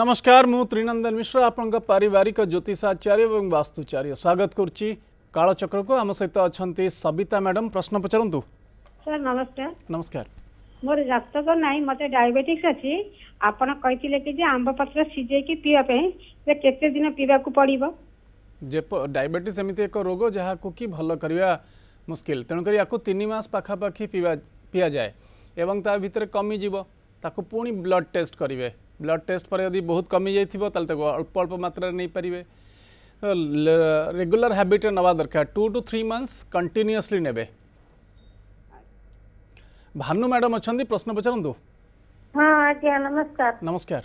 नमस्कार मु मुनंदन मिश्र आप पारिवारिक ज्योतिषाचार्य और वास्तुचार्य स्वागत करलचक्र को आम सहित अच्छा सबिता मैडम प्रश्न पचार मोर जातक ना मत डायबेटिक्स अच्छी आपते कि आंब पत्र सीझे पीवाई पीवा पड़ो डायबेटिस एमती एक रोग जहाँ कि भल कर मुस्किल तेणुक या तीन मस पखापाखी पिया जाए तरह कमिजी ताकू पुणी ब्लड टेस्ट करेंगे ବ୍ଲଡ଼ ଟେଷ୍ଟ ପରେ ଯଦି ବହୁତ କମି ଯାଇଥିବ ତାହେଲେ ତାକୁ ଅଳ୍ପ ଅଳ୍ପ ମାତ୍ରାରେ ନେଇପାରିବେ ରେଗୁଲାର ହ୍ୟାବିଟ୍ରେ ନେବା ଦରକାର two two three months continuously ନେବେ ଭାନୁ ମ୍ୟାଡ଼ାମ୍ ଅଛନ୍ତି ପ୍ରଶ୍ନ ପଚାରନ୍ତୁ ହଁ ଆଜ୍ଞା ନମସ୍କାର ନମସ୍କାର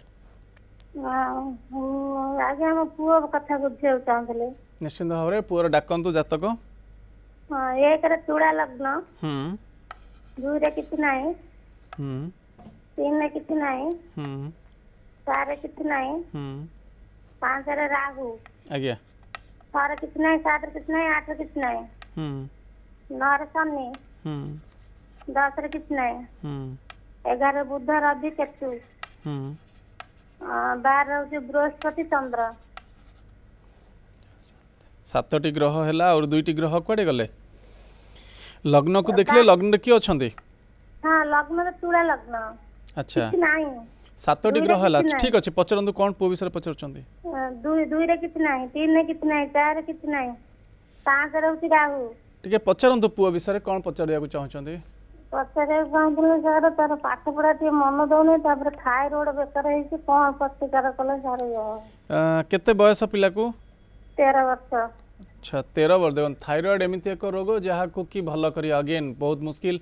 ଆଜ୍ଞା ମୋ ପୁଅ କଥା ବୁଝିବାକୁ ଚାହୁଁଥିଲେ ନିଶ୍ଚିନ୍ତ ଭାବରେ ପୁଅର ଡାକନ୍ତୁ ଜାତକ ଏକରେ ତୁଳା ଲଗ୍ନ ଦୁଇରେ କିଛି ନାହିଁ ତିନିରେ କିଛି ନାହିଁ सारा कितना है हम्म। पाँच सारा राहु आज्ञा सारा कितना है सात कितना है आठ कितना है हम्म। नौ शनि हम्म। दस कितना है ग्यारह बुध रवि केतु बार हूँ बृहस्पति चंद्र सातटी ग्रह है और दुईटी ग्रह कड़े गले लग्न को देखले लग्न किए अच्छा हाँ लग्न तुला लग्न अच्छा ସାତଟି ଗ୍ରହ ହେଲା ଠିକ ଅଛି ପଚାରନ୍ତୁ କ'ଣ ପୁଅ ବିଷୟରେ ପଚାରୁଛନ୍ତି ଦୁଇ ଦୁଇରେ କିଛି ନାହିଁ ତିନିରେ କିଛି ନାହିଁ ଚାରିରେ କିଛି ନାହିଁ ପାଞ୍ଚରେ ହେଉଛି ରାହୁ ଟିକେ ପଚାରନ୍ତୁ ପୁଅ ବିଷୟରେ କ'ଣ ପଚାରିବାକୁ ଚାହୁଁଛନ୍ତି ପଚାରିବାକୁ ଚାହୁଁଥିଲି ସାର୍ ତାର ପାଠ ପଢା ଟିକେ ମନ ଦଉନି ତାପରେ ଥାଇରଏଡ ବେକାର ହେଇଛି କ'ଣ ପ୍ରତିକାର କଲେ ସାର୍ କେତେ ବୟସ ପିଲାକୁ ତେର ବର୍ଷ ଆଚ୍ଛା ତେର ବର୍ଷ ଦେଖନ୍ତୁ ଥାଇରଏଡ୍ ଏମିତି ଏକ ରୋଗ ଯାହାକୁ କି ଭଲ କରିବା ଅଗେନ୍ ବହୁତ ମୁସ୍କିଲ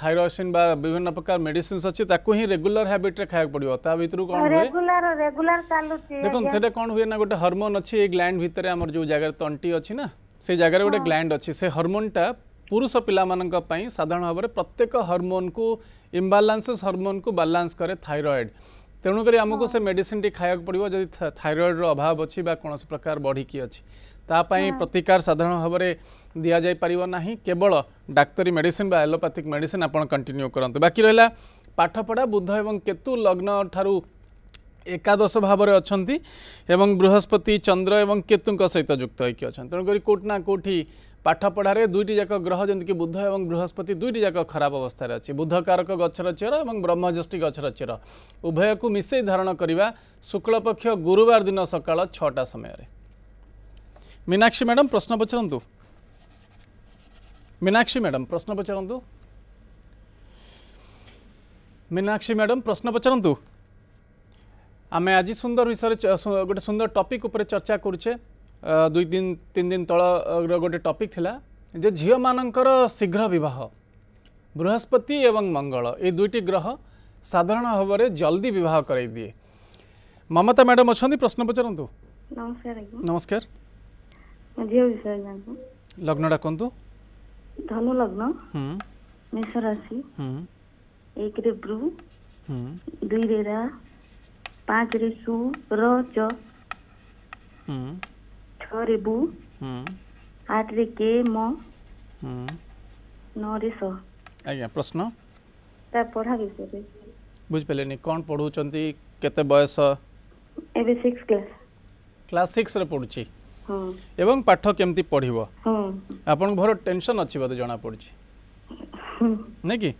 थायरोसिन बा विभिन्न प्रकार मेडिसिन अछि ताको ही रेगुलर हैबिट रे खायक पडियो ता भितरु कोन हो रेगुलर रेगुलर चालु छी देखन सेटा कोन हुए ना गोटे हार्मोन अछि ए ग्लैंड भितर हमर जो जागर तंटी अछि ना से जागर गोटे ग्लैंड अछि से हार्मोन टा पुरुष पिलामानन का पई साधारण भाबरे प्रत्येक हार्मोन को इंबैलेंसस हार्मोन को बैलेंस करे थायरॉइड तेणुकर आमको से मेडिसिन टी खायक पड़ो जदि थायरॉइड रो अभाव अछि बा कोनो से प्रकार बढ़ी की अछि ତାପାଇଁ ପ୍ରତିକାର ସାଧାରଣ ଭାବରେ ଦିଆଯାଇପାରିବ ନାହିଁ କେବଳ ଡାକ୍ତରୀ ମେଡ଼ିସିନ୍ ବା ଏଲୋପାଥିକ୍ ମେଡ଼ିସିନ୍ ଆପଣ କଣ୍ଟିନ୍ୟୁ କରନ୍ତୁ ବାକି ରହିଲା ପାଠପଢ଼ା ବୁଧ ଏବଂ କେତୁ ଲଗ୍ନ ଠାରୁ ଏକାଦଶ ଭାବରେ ଅଛନ୍ତି ଏବଂ ବୃହସ୍ପତି ଚନ୍ଦ୍ର ଏବଂ କେତୁଙ୍କ ସହିତ ଯୁକ୍ତ ହୋଇକି ଅଛନ୍ତି ତେଣୁକରି କେଉଁଠି ନା କେଉଁଠି ପାଠପଢ଼ାରେ ଦୁଇଟି ଯାକ ଗ୍ରହ ଯେମିତିକି ବୁଧ ଏବଂ ବୃହସ୍ପତି ଦୁଇଟି ଯାକ ଖରାପ ଅବସ୍ଥାରେ ଅଛି ବୁଧକାରକ ଗଛର ଚେର ଏବଂ ବ୍ରହ୍ମଜ୍ୟୋଷ୍ଠୀ ଗଛର ଚେର ଉଭୟକୁ ମିଶାଇ ଧାରଣ କରିବା ଶୁକ୍ଳପକ୍ଷ ଗୁରୁବାର ଦିନ ସକାଳ ଛଅଟା ସମୟରେ मीनाक्षी मैडम प्रश्न पचरतु मीनाक्षी मैडम प्रश्न पचरतु मीनाक्षी मैडम प्रश्न पचरतु आम आज सुंदर विषय गोटे सुंदर टपिक उपर चर्चा करुचे दुई दिन तीन दिन तल गोटे टपिक थिला जे झील मानकर शीघ्र बहुत বৃহস্পতি এবং মঙ্গল এই দুইটি গ্রহ সাধারণ ভাবে জলদি বিবাহ করাই দিয়ে মমতা ম্যাডাম অনেক প্রশ্ন পচারু নমস্কার নমস্কার ଝିଅ ବିଷୟରେ ଜାଣିବୁ ଲଗ୍ନ ଡାକନ୍ତୁ ଧନୁ ଲଗ୍ନ ମେଷ ରାଶି ଏକରେ ବ୍ରୁ ଦୁଇରେ ରା ପାଞ୍ଚରେ ସୁ ର ଚ ଛଅରେ ବୁ ଆଠରେ କେ ମ ନଅରେ ସ ଆଜ୍ଞା ପ୍ରଶ୍ନ ତା ପଢ଼ା ବିଷୟରେ ବୁଝିପାରିଲେନି କ'ଣ ପଢ଼ଉଛନ୍ତି କେତେ ବୟସ ଏବେ ସିକ୍ସ କ୍ଲାସ୍ କ୍ଲାସ୍ ସିକ୍ସରେ ପଢ଼ୁଛି এবং পাঠ কেমতি পড়িব আপন ঘর টেনশন অছি বোধে জনা পড়ছে নাকি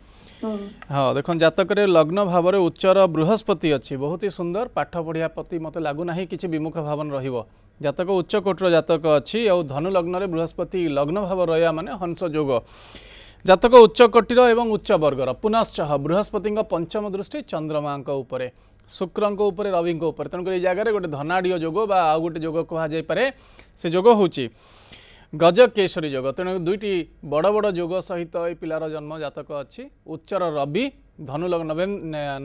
হ্যাঁ দেখুন জাতকরে লগ্ন ভাবরে উচ্চর বৃহস্পতি অছি বহুত সুন্দর পাঠ পড়া প্রতি মতো লাগু না কিছু বিমুখ ভাবন রহব জাতক উচ্চ কোটর জাতক অছি আউ ধনু লগ্নরে বৃহস্পতি লগ্ন ভাব রহিয়া মানে হংস যোগ জাতক উচ্চকোটির এবং উচ্চবর্গর পুনশ্চ বৃহস্পতি পঞ্চম দৃষ্টি চন্দ্রমা উপরে शुक्रों रवि तेणुक ये जगार गोटे धनाढ़ जोग गोटे जोग कहुपे से जोग हूँ गजकेशरी जोग तेणु दुईट बड़ बड़ जोग सहित ए पिलार जन्म जातक अच्छी उच्चर रवि धनुलग नवे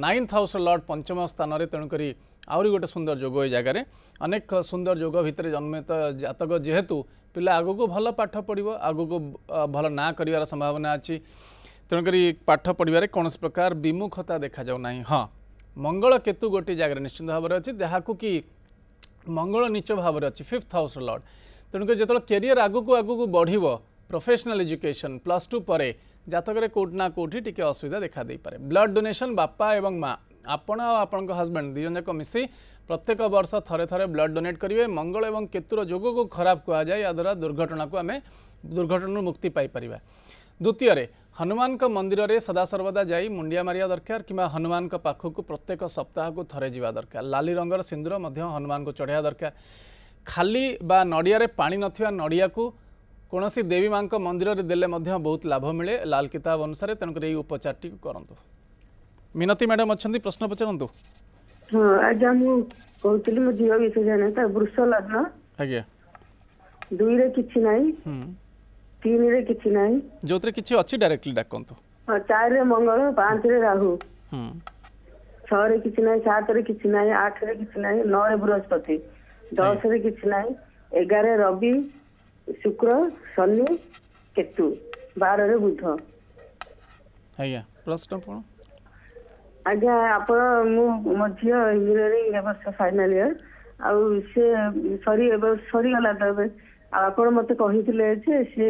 नाइन्थ हाउस लर्ड पंचम स्थान में तेणुक आहरी गोटे सुंदर जोग ये जगार अनेक सुंदर जोग भितर जन्मित जातक जेहेतु पिला आग को भल पाठ पढ़ आग को भल ना कर संभावना अच्छी तेणुक पाठ पढ़वे कौन प्रकार विमुखता देखा जाऊना हाँ মঙ্গল কেতু গোটি জাগর নিশ্চিন ভাবর আছে দেহাকু কি মঙ্গল নিচে ভাবর আছে ফিফথ হাউস লর্ড তনক যেতল ক্যারিয়ার আগু কো আগু কো বঢ়িবো প্রফেশনাল এডুকেশন প্লাস 2 পরে জাতকরে কোটনা কোটি টিকে অসুবিধা দেখা দেই পারে ব্লাড ডোনেশন বাপপা এবং মা আপন অ আপনক হাজব্যান্ড দিজনক মিসি প্রত্যেক বছর থরে থরে ব্লাড ডোনেট করিবে মঙ্গল এবং কেতুর যোগক খারাপ কোয়া যায় আদর দুর্ঘটনা কো আমি দুর্ঘটনা মুক্তি পাই পারিব ଦ୍ୱିତୀୟରେ ହନୁମାନଙ୍କ ମନ୍ଦିରରେ ସଦାସର୍ବଦା ଯାଇ ମୁଣ୍ଡିଆ ମାରିବା ଦରକାର କିମ୍ବା ହନୁମାନଙ୍କ ପାଖକୁ ପ୍ରତ୍ୟେକ ସପ୍ତାହକୁ ଥରେ ଯିବା ଦରକାର ଲାଲି ରଙ୍ଗର ସିନ୍ଦୁର ମଧ୍ୟ ହନୁମାନଙ୍କୁ ଚଢ଼ିବା ଦରକାର ଖାଲି ବା ନଡ଼ିଆରେ ପାଣି ନଥିବା ନଡ଼ିଆକୁ କୌଣସି ଦେବୀମାଙ୍କ ମନ୍ଦିରରେ ଦେଲେ ମଧ୍ୟ ବହୁତ ଲାଭ ମିଳେ ଲାଲ କିତାବ ଅନୁସାରେ ତେଣୁକରି ଏହି ଉପଚାରଟିକୁ କରନ୍ତୁ ମିନତୀ ମ୍ୟାଡ଼ାମ୍ ଅଛନ୍ତି ପ୍ରଶ୍ନ ପଚାରନ୍ତୁ ଆଜ୍ଞା ମୁଁ କହୁଥିଲି ମୋ ଝିଅ ବିଷୟ ଜାଣେ ତା ବୃଷ ଲଗ୍ନ ଆଜ୍ଞା ଦୁଇରେ କିଛି ନାହିଁ ତିନିରେ କିଛି ନାହିଁ ଯୋଉଥିରେ କିଛି ଅଛି ଡାଇରେକ୍ଟଲି ଡାକନ୍ତୁ ଚାରିରେ ମଙ୍ଗଳ ପାଞ୍ଚରେ ରାହୁ ଛଅରେ କିଛି ନାହିଁ ସାତରେ କିଛି ନାହିଁ ଆଠରେ କିଛି ନାହିଁ ନଅରେ ବୃହସ୍ପତି ଦଶରେ କିଛି ନାହିଁ ଏଗାରରେ ରବି ଶୁକ୍ର ଶନି କେତୁ ବାରରେ ବୁଧ ଆଜ୍ଞା ପ୍ରଶ୍ନ କ'ଣ ଆଜ୍ଞା ଆପଣ ମୁଁ ମୋ ଝିଅ ଇଞ୍ଜିନିୟରିଂ ଏ ବର୍ଷ ଫାଇନାଲ ଇୟର ଆଉ ସେ ସରି ଏବେ ସରିଗଲା ତ ଏବେ ଆପଣ ମତେ କହିଥିଲେ ଯେ ସେ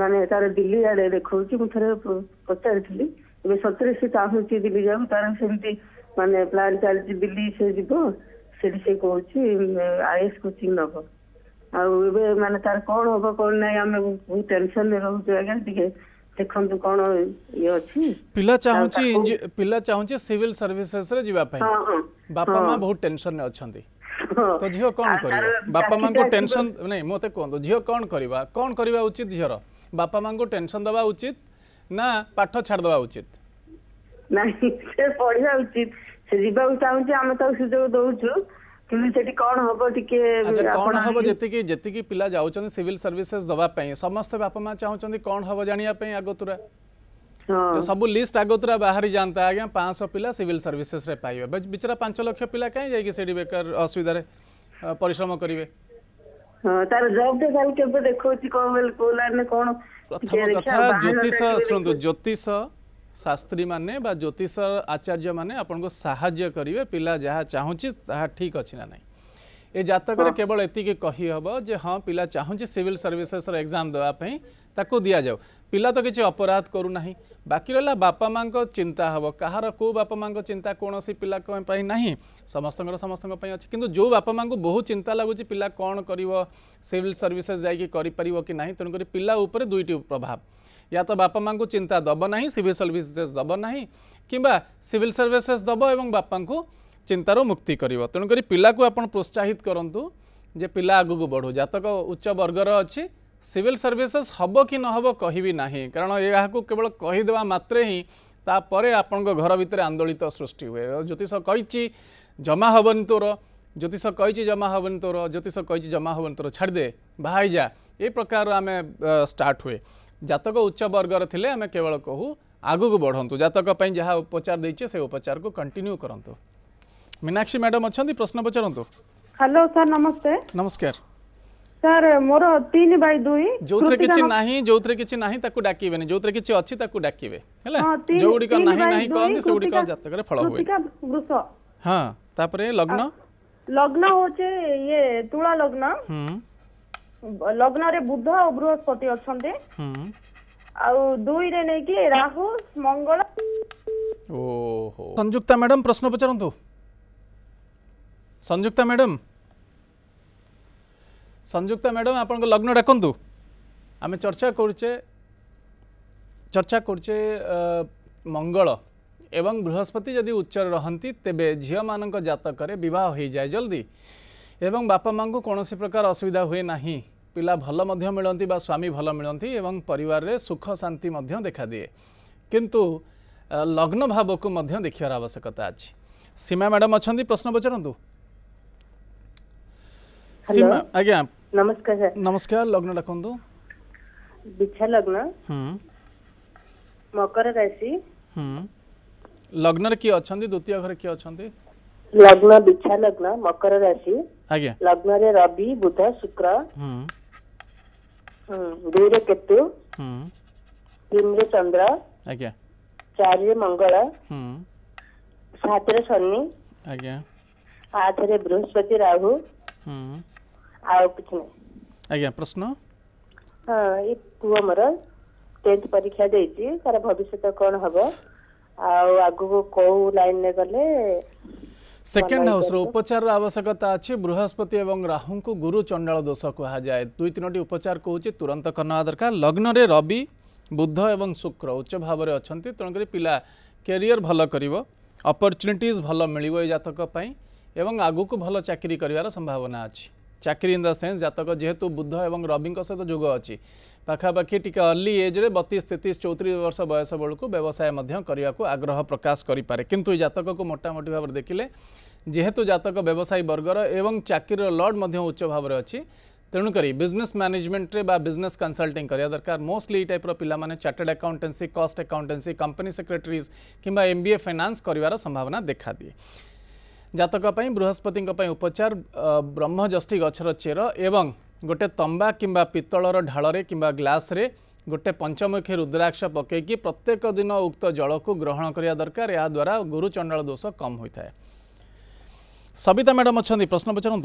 ମାନେ ତାର ଦିଲ୍ଲୀ ଆଡ଼େ ଦେଖଉଛି ମୁଁ ଥରେ ପଚାରିଥିଲି ଏବେ ସତରେ ସେ ଚାହୁଁଛି ଦିଲ୍ଲୀ ଯାଉ ତାର ସେମିତି ମାନେ ପ୍ଲାନ୍ ଚାଲିଛି ଦିଲ୍ଲୀ ସେ ଯିବ ସେଠି ସେ କହୁଛି ଆଇଏସ୍ କୋଚିଂ ନେବ ଆଉ ଏବେ ମାନେ ତାର କ'ଣ ହବ କ'ଣ ନାହିଁ ଆମେ ବହୁତ ରେ ରହୁଛୁ ଆଜ୍ଞା ଟିକେ ଦେଖନ୍ତୁ କ'ଣ ଇଏ ଅଛି ପିଲା ଚାହୁଁଛି ପିଲା ଚାହୁଁଛି ସିଭିଲ ରେ ଯିବା ପାଇଁ ବାପା ମା ବହୁତ ରେ ଅଛନ୍ତି ତ ଝିଅ କ'ଣ କରିବା ବାପା ମାଆଙ୍କୁ ଟେନସନ୍ ନାଇଁ ମୋତେ କୁହନ୍ତୁ ଝିଅ କ'ଣ କରିବା କ'ଣ କରିବା ଉଚିତ ଝିଅର ବାପା ମାଆଙ୍କୁ ଟେନସନ୍ ଦେବା ଉଚିତ ନା ପାଠ ଛାଡ଼ିଦେବା ଉଚିତ ନାଇଁ ସେ ପଢିବା ଉଚିତ ସେ ଯିବାକୁ ଚାହୁଁଛି ଆମେ ତାକୁ ସୁଯୋଗ ଦଉଛୁ କିନ୍ତୁ ସେଠି କ'ଣ ହବ ଟିକେ କ'ଣ ହବ ଯେତିକି ଯେତିକି ପିଲା ଯାଉଛନ୍ତି ସିଭିଲ ସର୍ଭିସେସ୍ ଦେବା ପାଇଁ ସମସ୍ତେ ବାପା ମାଆ ଚାହୁଁଛନ୍ତି କ'ଣ ହବ ଜାଣିବା ପାଇଁ ଆଗତୁରା ସବୁ ଲିଷ୍ଟ ଆଗତୁରା ବାହାରି ଯାଆନ୍ତା ଆଜ୍ଞା ପାଞ୍ଚଶହ ପିଲା ସିଭିଲ ସର୍ଭିସେସରେ ପାଇବେ ବିଚରା ପାଞ୍ଚ ଲକ୍ଷ ପିଲା କାହିଁ ଯାଇକି ସେଠି ବେକାର ଅସୁବିଧାରେ ପରିଶ୍ରମ କରିବେ ତାର ଜବ୍ ଟା କାଲି କେବେ ଦେଖଉଛି କଣ ବୋଲି କୋଉ ଲାଇନରେ କଣ ପ୍ରଥମ କଥା ଜ୍ୟୋତିଷ ଶୁଣନ୍ତୁ ଜ୍ୟୋତିଷ ଶାସ୍ତ୍ରୀମାନେ ବା ଜ୍ୟୋତିଷ ଆଚାର୍ଯ୍ୟମାନେ ଆପଣଙ୍କୁ ସାହାଯ୍ୟ କରିବେ ପିଲା ଯାହା ଚାହୁଁଛି ତାହା ଠିକ୍ ଅଛି ନା ନାହିଁ ए जातक हाँ। केवल एति कहीहब जे हाँ पिला चाहूँगी सिविल सर्विसेस एग्जाम देवाई ताको दि जाऊ पिला तो किसी अपराध करूना बाकी रहा बापा माँ चिंता हम कहार रो बापा माँ चिंता कौन सी पिला ना समस्त समस्त अच्छे कि जो बापा माँ को बहुत चिंता लगुच पिला कौन कर सिविल सर्विसेस जापर कि ना तेणुक पिला उपर दुईट प्रभाव या तो बापा माँ को चिंता दब ना सिविल सर्विसेस दबना ना कि सिविल सर्विसेस दब और बापा को চিন্তার মুক্তি করব তেমক পিলাকে আপনার প্রোৎসাহিত করতু যে পিলা আগুক বড়ু জাতক উচ্চ বর্গর অছি সিভিল সর্ভিসেস হব কি নহব কহবি না কারণ এখন কেবল কহিদেওয়া মাত্রে হি তাপরে আপনার ঘর ভিতরে আন্দোলিত সৃষ্টি হুয়ে জ্যোতিষ কইছি জমা হবনি তোর জ্যোতিষ কইছি জমা হবনি তোর জ্যোতিষ কইছি জমা হবনি তোর ছাড়িদে বাহাই যা এই প্রকার আমি স্টার্ট হুয়ে জাতক উচ্চ বর্গর থিলে আমি কেবল কহু আগুক বড়ন্তু জাতক যা উপচার দিয়েছে সে উপচারক কন্টিনিউ করতু मीनाक्षी मैडम अच्छा प्रश्न पचारतु हेलो सर नमस्ते नमस्कार सर मोर तीन बाय दुई जोथरे किछि नाही जोथरे किछि नाही ताकू डाकीबे ने जोथरे किछि अछि ताकू डाकीबे हला हाँ, जोगुडी का नाही नाही कहंदे सेगुडी का जातक रे फल होए कृतिका वृष हां तापरे लग्न लग्न होचे ये तुला लग्न हम हम्म। लग्न रे बुध और बृहस्पति अछंते हम हम्म। आउ दुई रे नै कि राहु मंगल ओहो संयुक्ता मैडम प्रश्न पचारंतु संयुक्ता मैडम संयुक्ता मैडम आप लग्न डाकू आम चर्चा करुचे चर्चा करुचे मंगल एवं बृहस्पति जदि उच्च रहती तेरे झील मान जतक बहुत हो जाए जल्दी एवं बापा माँ को कौन प्रकार असुविधा हुए ना पिला भल मिलती स्वामी भल मिलती पर सुख शांति देखा दिए किंतु लग्न भाव को देखार आवश्यकता अच्छी सीमा मैडम अच्छा प्रश्न पचारतु सीमा नमस्कार लग्न लखन लग्न मकर राशि लग्न रे की अछंदी द्वितीय घर की अछंदी लग्न बिछा लग्न मकर राशि आ गया लग्न रे रवि बुध शुक्र हम दुई रे केतु हम तीन रे चंद्र आ गया चार रे मंगल हम सात रे शनि आ गया आठ रे बृहस्पति राहु हम ଆଉ କିଛି ନାହିଁ ଆଜ୍ଞା ପ୍ରଶ୍ନ ହଁ ଏ ପୁଅ ମୋର ଟେନ୍ଥ ପରୀକ୍ଷା ଦେଇଛି ତାର ଭବିଷ୍ୟତ କ'ଣ ହବ ଆଉ ଆଗକୁ କୋଉ ଲାଇନରେ ଗଲେ ସେକେଣ୍ଡ ହାଉସ୍ର ଉପଚାରର ଆବଶ୍ୟକତା ଅଛି ବୃହସ୍ପତି ଏବଂ ରାହୁଙ୍କୁ ଗୁରୁ ଚଣ୍ଡାଳ ଦୋଷ କୁହାଯାଏ ଦୁଇ ତିନୋଟି ଉପଚାର କହୁଛି ତୁରନ୍ତ କରିନେବା ଦରକାର ଲଗ୍ନରେ ରବି ବୁଧ ଏବଂ ଶୁକ୍ର ଉଚ୍ଚ ଭାବରେ ଅଛନ୍ତି ତେଣୁକରି ପିଲା କ୍ୟାରିୟର ଭଲ କରିବ ଅପରଚ୍ୟୁନିଟିଜ୍ ଭଲ ମିଳିବ ଏ ଜାତକ ପାଇଁ ଏବଂ ଆଗକୁ ଭଲ ଚାକିରି କରିବାର ସମ୍ଭାବନା ଅଛି चाकरी इन द सेन्स जतक जेहेतु बुद्ध और रवि सहित जुग अच्छी पखापाखि टी अर्ली एज्रे बतीस तेतीस चौतरी वर्ष बयस बेलू व्यवसाय आग्रह प्रकाश करूँ जतक को मोटामोटी भाव देखिले जेहेतु जतक व्यवसायी वर्गर एवं चाकरीर लड उच्च भाव तेणुक बिजनेस मैनेजमेंट रे बा बिजनेस कनसल्टिंग करा दरकार मोस्ली टाइप पाने chartered accountancy cost accountancy company secretaries किंबा एमबीए फाइनेंस फाइनान्स संभावना देखा दिए जतक बृहस्पति उपचार ब्रह्मजष्टि गचर चेर एवं गोटे तंबा किंवा पित्तर ढाळ किंवा ग्लास्रे गोटे पंचमुखी रुद्राक्ष पकेकी प्रत्येक दिन उक्त जल को ग्रहण करने दरकार याद्वारा गुरुचंडाल दोष कम होता है सबिता मैडम अच्छा प्रश्न पचार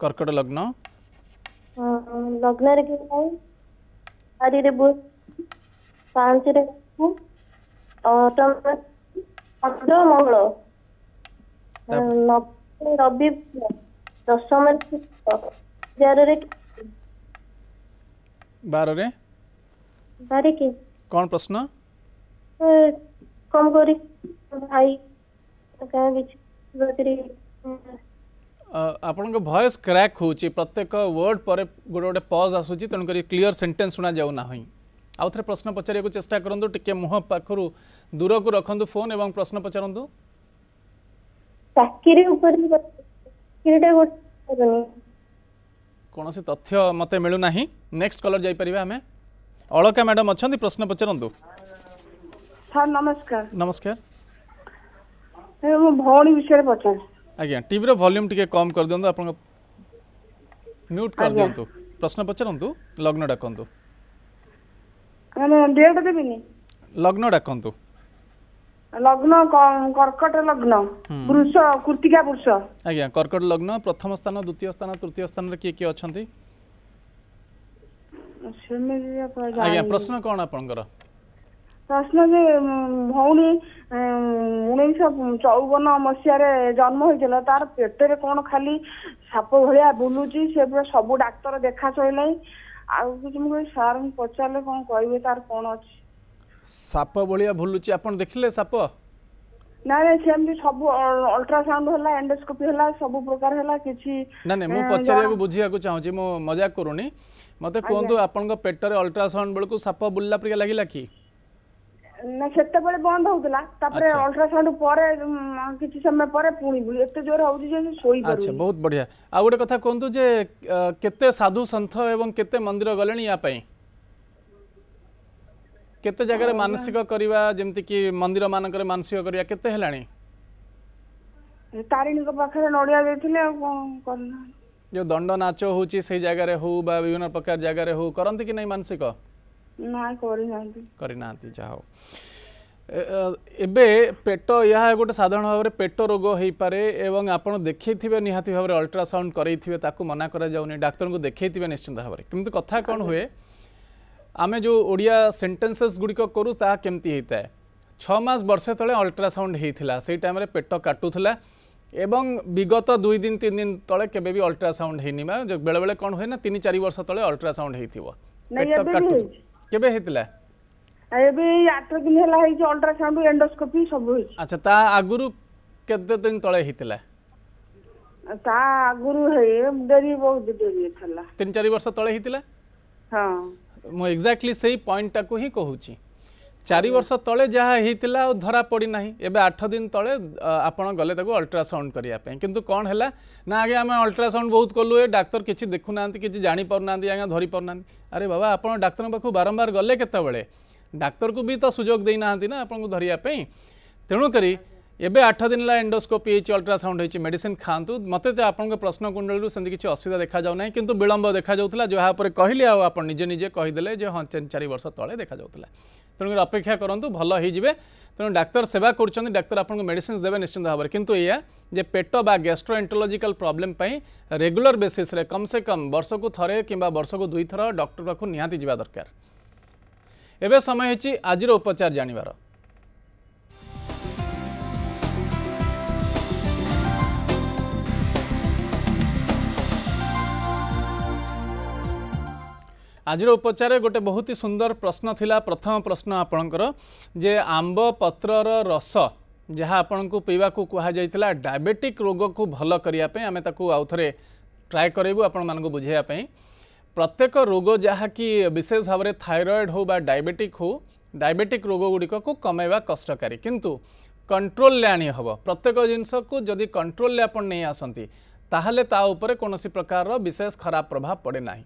कर्कट लग्न लग्न रे रे ଚନ୍ଦ୍ର ମଙ୍ଗଳ ରବି ଦଶମ ଏଗାରରେ ବାରରେ ବାରେ କି କ'ଣ ପ୍ରଶ୍ନ କଣ କରି ଭାଇ ଆପଣଙ୍କ ଭଏସ୍ କ୍ରାକ୍ ହେଉଛି ପ୍ରତ୍ୟେକ ୱାର୍ଡ଼ ପରେ ଗୋଟେ ଗୋଟେ ପଜ୍ ଆସୁଛି ତେଣୁକରି କ୍ଲିଅର୍ ସେଣ୍ଟେନ୍ସ ଶୁଣାଯାଉ ନାହିଁ आउथरे प्रश्न पचार चेष्टा करूँ टी मुह पाखु दूर को रखु फोन और प्रश्न पचारू कौन से तथ्य मत मिलूना नेक्स्ट कलर जापर आम अलका मैडम अच्छा प्रश्न पचारू नमस्कार नमस्कार भौणी विषय पचार आज्ञा कम कर दिखाँ म्यूट कर दिखाँ प्रश्न पचारू लग्न डाकू ଡେଟ୍ ଦେବିନି ଲଗ୍ନ ଡାକନ୍ତୁ ଲଗ୍ନ କର୍କଟ ଲଗ୍ନ ପୁରୁଷ କୃତିକା ପୁରୁଷ ଆଜ୍ଞା କର୍କଟ ଲଗ୍ନ ପ୍ରଥମ ସ୍ଥାନ ଦ୍ୱିତୀୟ ସ୍ଥାନ ତୃତୀୟ ସ୍ଥାନରେ କିଏ କିଏ ଅଛନ୍ତି ଆଜ୍ଞା ପ୍ରଶ୍ନ କ'ଣ ଆପଣଙ୍କର ପ୍ରଶ୍ନ ଯେ ଭଉଣୀ ଉଣେଇଶହ ଚଉବନ ମସିହାରେ ଜନ୍ମ ହେଇଥିଲା ତାର ପେଟରେ କ'ଣ ଖାଲି ସାପ ଭଳିଆ ବୁଲୁଛି ସେ ପୁରା ସବୁ ଡାକ୍ତର ଦେଖା ସରିଲାଣି ଆଉ କିଛି ମୁଁ କହିଲି ସାର୍ଙ୍କୁ ପଚାରିଲେ କ'ଣ କହିବେ ତାର କ'ଣ ଅଛି ସାପ ଭଳିଆ ଭୁଲୁଛି ଆପଣ ଦେଖିଲେ ସାପ ନାଇଁ ନାଇଁ ସେମିତି ସବୁ ଅଲଟ୍ରାସାଉଣ୍ଡ ହେଲା ଏଣ୍ଡୋସ୍କୋପି ହେଲା ସବୁ ପ୍ରକାର ହେଲା କିଛି ନାଇଁ ନାଇଁ ମୁଁ ପଚାରିବାକୁ ବୁଝିବାକୁ ଚାହୁଁଛି ମୁଁ ମଜାକ କରୁନି ମୋତେ କୁହନ୍ତୁ ଆପଣଙ୍କ ପେଟରେ ଅଲଟ୍ରାସାଉଣ୍ଡ ବେଳକୁ ସାପ ବୁଲିଲା ପରିକା ଲାଗିଲା କି ନା ସେତେବେଳେ ବନ୍ଦ ହଉଥିଲା ତାପରେ ଅଲଟ୍ରାସାଉଣ୍ଡ ପରେ କିଛି ସମୟ ପରେ ପୁଣି ଏତେ ଜୋର ହଉଛି ଯେ ଶୋଇ ଆଚ୍ଛା ବହୁତ ବଢିଆ ଆଉ ଗୋଟେ କଥା କୁହନ୍ତୁ ଯେ କେତେ ସାଧୁ ସନ୍ଥ ଏବଂ କେତେ ମନ୍ଦିର ଗଲେଣି ୟା ପାଇଁ କେତେ ଜାଗାରେ ମାନସିକ କରିବା ଯେମିତିକି ମନ୍ଦିର ମାନଙ୍କରେ ମାନସିକ କରିବା କେତେ ହେଲାଣି ତାରିଣୀଙ୍କ ପାଖରେ ନଡ଼ିଆ ଦେଇଥିଲେ ଆଉ କ'ଣ କରୁନାହାନ୍ତି ଯେଉଁ ଦଣ୍ଡ ନାଚ ହେଉଛି ସେଇ ଜାଗାରେ ହଉ ବା ବିଭିନ୍ନ ପ୍ରକାର ଜାଗାରେ ହଉ କରନ୍ତି କି ନାହିଁ ମାନସିକ ନା କରିନାହାନ୍ତି କରିନାହାନ୍ତି ଯାହା ହଉ ଏବେ ପେଟ ଏହା ଗୋଟେ ସାଧାରଣ ଭାବରେ ପେଟ ରୋଗ ହେଇପାରେ ଏବଂ ଆପଣ ଦେଖେଇଥିବେ ନିହାତି ଭାବରେ ଅଲ୍ଟ୍ରାସାଉଣ୍ଡ କରେଇଥିବେ ତାକୁ ମନା କରାଯାଉନି ଡାକ୍ତରଙ୍କୁ ଦେଖେଇଥିବେ ନିଶ୍ଚିନ୍ତ ଭାବରେ କିନ୍ତୁ କଥା କ'ଣ ହୁଏ ଆମେ ଯେଉଁ ଓଡ଼ିଆ ସେଣ୍ଟେନ୍ସେସ୍ ଗୁଡ଼ିକ କରୁ ତାହା କେମିତି ହେଇଥାଏ ଛଅ ମାସ ବର୍ଷେ ତଳେ ଅଲ୍ଟ୍ରାସାଉଣ୍ଡ ହେଇଥିଲା ସେଇ ଟାଇମ୍ରେ ପେଟ କାଟୁଥିଲା ଏବଂ ବିଗତ ଦୁଇ ଦିନ ତିନି ଦିନ ତଳେ କେବେ ବି ଅଲ୍ଟ୍ରାସାଉଣ୍ଡ ହେଇନି ବେଳେବେଳେ କ'ଣ ହୁଏ ନା ତିନି ଚାରି ବର୍ଷ ତଳେ ଅଲ୍ଟ୍ରାସାଉଣ୍ଡ ହେଇଥିବ ପେଟ କାଟୁଥିବ কেবে হেতিলা ଏବେ ଆଠ ଦିନ ହେଲା ହେଇଛି ଅଲଟ୍ରାସାଉଣ୍ଡ ଏଣ୍ଡୋସ୍କୋପି ସବୁ ହେଇଛି ଆଚ୍ଛା ତା ଆଗରୁ କେତେ ଦିନ ତଳେ ହେଇଥିଲା ତା ଆଗରୁ ହେଇ ଡେରି ବହୁତ ଡେରି ଥିଲା ତିନି ଚାରି ବର୍ଷ ତଳେ ହେଇଥିଲା ହଁ ମୁଁ ଏକ୍ଜାକ୍ଟଲି ସେଇ ପଏଣ୍ଟଟାକୁ ହିଁ କହୁଛି चार वर्ष तले जहाँ हो धरा पड़ना एवं आठ दिन तले आप गले अल्ट्रासाउंड करने कि कौन है ना आगे आम अल्ट्रासाउंड बहुत कलु डाक्तर किसी देखुना किसी जापर ना आज धरी पार ना अरे बाबा आप डाक्तर पाखु बारंबार गले के डाक्तर को भी तो सुजोग देना ना आपको धरियापी तेणुक एवं आठ दिन है एंडोस्कोपी हो अल्ट्रासाउंड हो मेडिसीन खातु मत आप प्रश्न कुंडली से किसी असुविधा देखा जाऊना कि विलंब देखा जाता जहाँपर कहली आज निजे निजे हाँ चार वर्ष तले देखा जाता है তেমনি অপেক্ষা করতু ভাল হয়ে তেমন ডাক্তার সেবা করছেন ডাক্তার আপনার মেডিসিন দেবে নিশ্চিন্ত ভাবে কিন্তু এয়া যে পেট বা গ্যাস্ট্রো এন্টোলোজিকাল প্রোবলেম রেগুলার বেসিসে কমসে কম বর্ষক থরে কিংবা বর্ষক দুইথর ডক্টর পাখু নিহতি যা দরকার এবে সময় হয়েছি আজির উপচার জাণবার आज उपचार गोटे बहुत ही सुंदर प्रश्न थी प्रथम प्रश्न आपणकर जे आंब पत्र रस जहाँ आपण को पीवा को कह जाइला डायबेटिक रोग को भल करने आउ थे ट्राए करूँ बुझेपी प्रत्येक रोग जहाँ कि विशेष भाव में थायरएड हो डायबेटिक हो डायबेटिक रोग गुड़िक को कमेवा कष्टकारी किंतु कंट्रोल आनी हे प्रत्येक जिनस को जदि कंट्रोल आप आसती कौन सी प्रकार विशेष खराब प्रभाव पड़े ना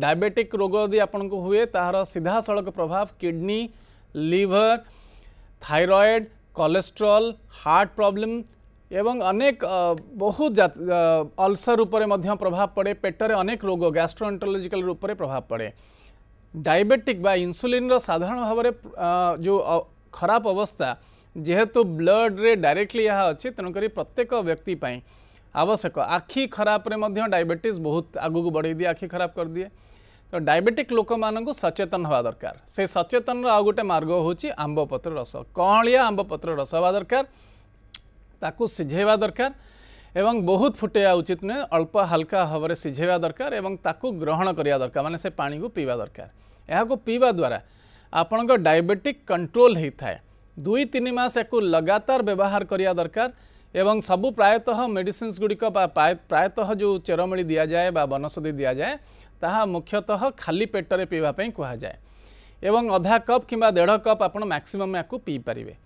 डायबेटिक रोग यदि आपण को हुए सीधा सड़क प्रभाव kidney liver thyroid cholesterol heart problem एवं अनेक बहुत अल्सर उपरे प्रभाव पड़े पेटर अनेक रोग गैस्ट्रोएंटरोलोजिकल रूप से प्रभाव पड़े डायबेटिक बा रो साधारण भाव जो खराब अवस्था जेहेतु ब्लड रे डायरेक्टली यह अच्छी तेणुक प्रत्येक व्यक्ति आवश्यक आखि खराब डायबेट बहुत आगू बढ़े दिए आखि खराब कर दिए तो डायबेटिक लोक मान सचेतन हवा दरकार से सचेतन आउ गोटे मार्ग हूँ आंब पत्र रस कलिया आंब पत्र रस हवा दरकार सिझेवा दरकार एवं बहुत फुटेया उचित नुहे अल्प हाल्का भाव में सिझेवा दरकार ग्रहण करवा दरकार मानने से को पीवा दरकार यहाँ पीवा द्वारा आपण डायबेटिक कंट्रोल होता है दुई तीन मस या लगातार व्यवहार करवा दरकार एवं सबू प्रायतः मेडिसीन्स गुड़िक प्रायतः जो चेरमूली दि जाए वनौषधि दि जाए ता मुख्यतः खाली पेटर पीवाई कहुए एवं अधा कप कि देढ़ कप आप मैक्सीम या पीपारे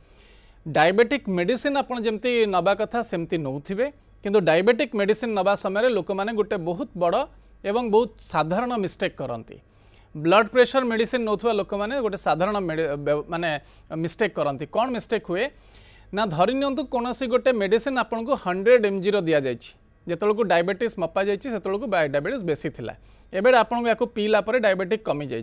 डायबेटिक मेडिसीन आपति नवा कथा सेमती नौ कि डायबेटिक मेडिसीन नवा समय लोक मैंने गोटे बहुत बड़ एवं बहुत साधारण मिस्टेक करती ब्लड प्रेसर मेडिसीन नौ लोक मैंने गोटे साधारण मानने मिस्टेक करती कौन मिस्टेक हुए ना धरी नि कौन गोटे मेडिसीन आपन को हंड्रेड एम जी जिते बड़क डायबेट मपा जाए से डायबेट बेसी थी एवं आपन को पीला डायबेट कमी जा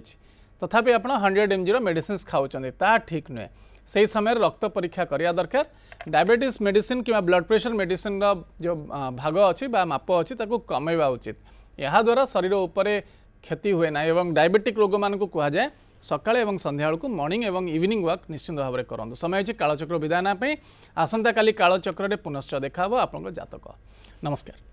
तथापि आप हंड्रेड एम जी रेडिसीन खाऊँ ता ठीक नुहे से ही समय रक्त परीक्षा कराया दरकार डायबेट मेड कि ब्लड प्रेसर मेड जो भाग अच्छी माप अच्छी कमेवा उचित यहाँ शरीर उपर क्षति हुए ना एवं डायबेटिक रोग मानक कहुए ସକାଳେ ଏବଂ ସନ୍ଧ୍ୟାବେଳକୁ ମର୍ଣ୍ଣିଂ ଏବଂ ଇଭିନିଂ ୱାକ୍ ନିଶ୍ଚିନ୍ତ ଭାବରେ କରନ୍ତୁ ସମୟ ହେଉଛି କାଳଚକ୍ର ବିଦାୟ ନେବା ପାଇଁ ଆସନ୍ତାକାଲି କାଳଚକ୍ରରେ ପୁନଶ୍ଚ ଦେଖା ହେବ ଆପଣଙ୍କ ଜାତକ ନମସ୍କାର